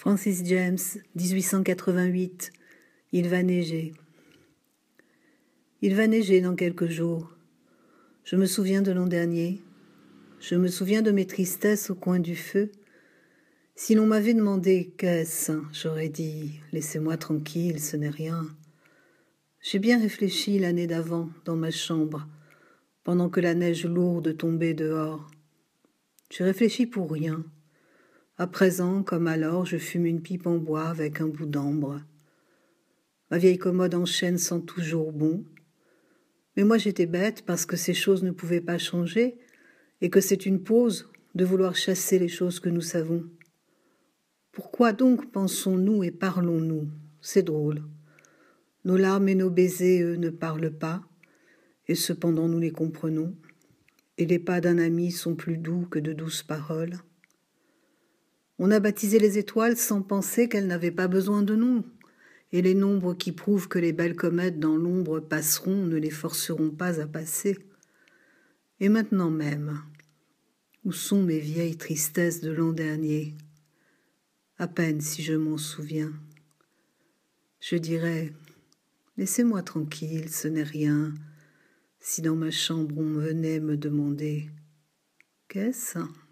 Francis James, 1888. Il va neiger. Il va neiger dans quelques jours. Je me souviens de l'an dernier. Je me souviens de mes tristesses au coin du feu. Si l'on m'avait demandé qu'est-ce, j'aurais dit Laissez-moi tranquille, ce n'est rien. J'ai bien réfléchi l'année d'avant dans ma chambre, pendant que la neige lourde tombait dehors. Je réfléchis pour rien. À présent, comme alors, je fume une pipe en bois avec un bout d'ambre. Ma vieille commode en chêne sent toujours bon. Mais moi j'étais bête parce que ces choses ne pouvaient pas changer et que c'est une pause de vouloir chasser les choses que nous savons. Pourquoi donc pensons-nous et parlons-nous C'est drôle. Nos larmes et nos baisers, eux, ne parlent pas, et cependant nous les comprenons, et les pas d'un ami sont plus doux que de douces paroles. On a baptisé les étoiles sans penser qu'elles n'avaient pas besoin de nous. Et les nombres qui prouvent que les belles comètes dans l'ombre passeront ne les forceront pas à passer. Et maintenant même, où sont mes vieilles tristesses de l'an dernier À peine si je m'en souviens. Je dirais Laissez-moi tranquille, ce n'est rien. Si dans ma chambre on venait me demander Qu'est-ce